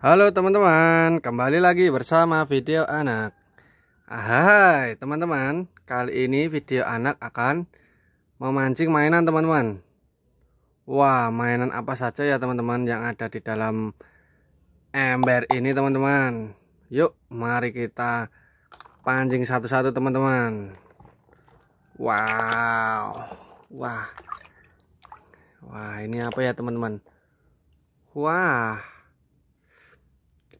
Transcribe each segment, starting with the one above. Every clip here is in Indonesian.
Halo teman-teman, kembali lagi bersama video anak Hai teman-teman, kali ini video anak akan memancing mainan teman-teman Wah mainan apa saja ya teman-teman yang ada di dalam ember ini teman-teman Yuk mari kita pancing satu-satu teman-teman Wow Wah Wah ini apa ya teman-teman Wah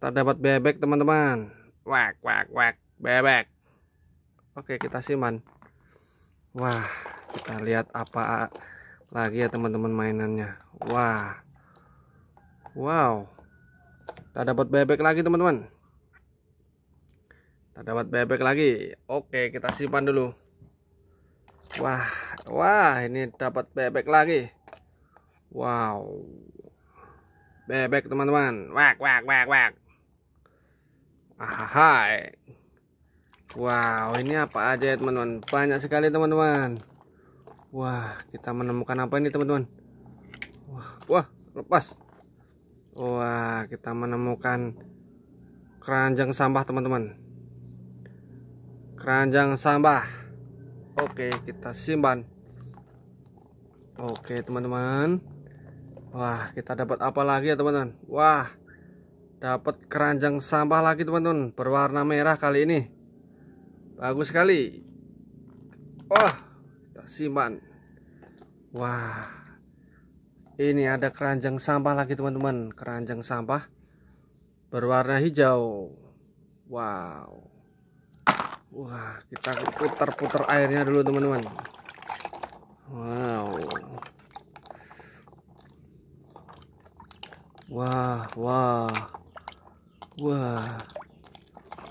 kita dapat bebek teman-teman wak wak wak bebek oke kita simpan. wah kita lihat apa lagi ya teman-teman mainannya wah wow kita dapat bebek lagi teman-teman kita dapat bebek lagi oke kita simpan dulu wah wah ini dapat bebek lagi wow bebek teman-teman wak wak wak wak Hai. Wow, ini apa aja ya teman-teman? Banyak sekali teman-teman. Wah, kita menemukan apa ini teman-teman? Wah, wah, lepas. Wah, kita menemukan keranjang sampah teman-teman. Keranjang sampah. Oke, kita simpan. Oke, teman-teman. Wah, kita dapat apa lagi ya teman-teman? Wah, dapat keranjang sampah lagi teman-teman berwarna merah kali ini bagus sekali wah kita simpan wah ini ada keranjang sampah lagi teman-teman keranjang sampah berwarna hijau wow wah kita putar-putar airnya dulu teman-teman wow wah wah Wah.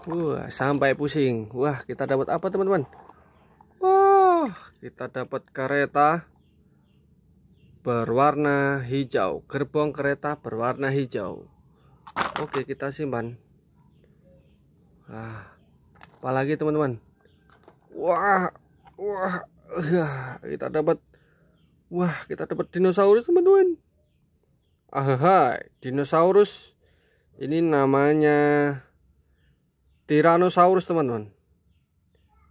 Wah, sampai pusing. Wah, kita dapat apa, teman-teman? Wah, kita dapat kereta berwarna hijau. Gerbong kereta berwarna hijau. Oke, kita simpan. Ah, apalagi teman-teman? Wah, wah, uh, kita dapat Wah, kita dapat dinosaurus, teman-teman. Ah, hai, dinosaurus ini namanya Tyrannosaurus teman-teman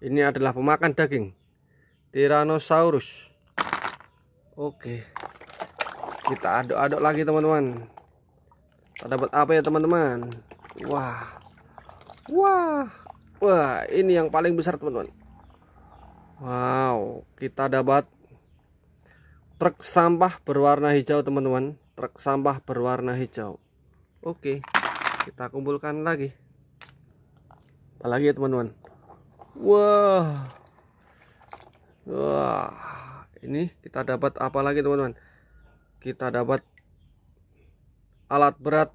ini adalah pemakan daging Tyrannosaurus oke kita aduk-aduk lagi teman-teman kita dapat apa ya teman-teman wah wah wah ini yang paling besar teman-teman wow kita dapat truk sampah berwarna hijau teman-teman truk sampah berwarna hijau oke okay kita kumpulkan lagi apalagi ya teman-teman wah wah ini kita dapat apa lagi teman-teman kita dapat alat berat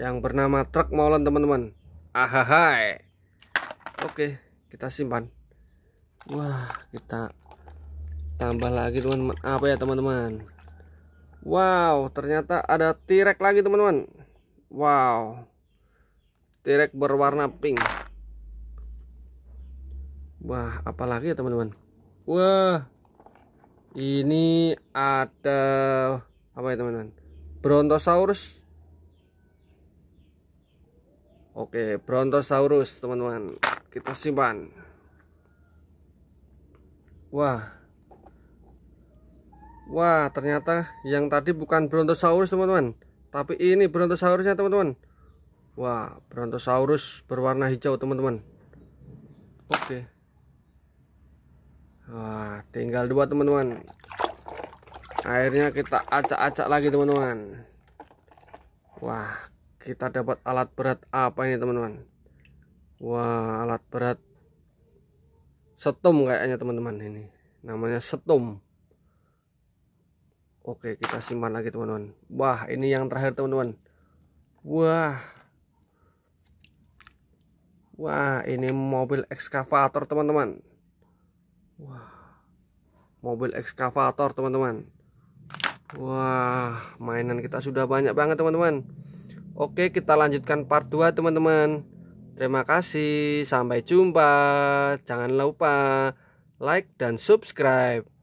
yang bernama truk molen teman-teman ahahai oke kita simpan wah kita tambah lagi teman-teman apa ya teman-teman wow ternyata ada tirek lagi teman-teman Wow. terek berwarna pink. Wah, apalagi ya teman-teman. Wah. Ini ada apa ya teman-teman? Brontosaurus. Oke, Brontosaurus, teman-teman. Kita simpan. Wah. Wah, ternyata yang tadi bukan Brontosaurus, teman-teman. Tapi ini Brontosaurusnya teman-teman. Wah, Brontosaurus berwarna hijau teman-teman. Oke. Wah, tinggal dua teman-teman. akhirnya kita acak-acak lagi teman-teman. Wah, kita dapat alat berat apa ini teman-teman? Wah, alat berat setum kayaknya teman-teman ini. Namanya setum. Oke kita simpan lagi teman-teman Wah ini yang terakhir teman-teman Wah Wah ini mobil ekskavator teman-teman Wah Mobil ekskavator teman-teman Wah mainan kita sudah banyak banget teman-teman Oke kita lanjutkan part 2 teman-teman Terima kasih Sampai jumpa Jangan lupa like dan subscribe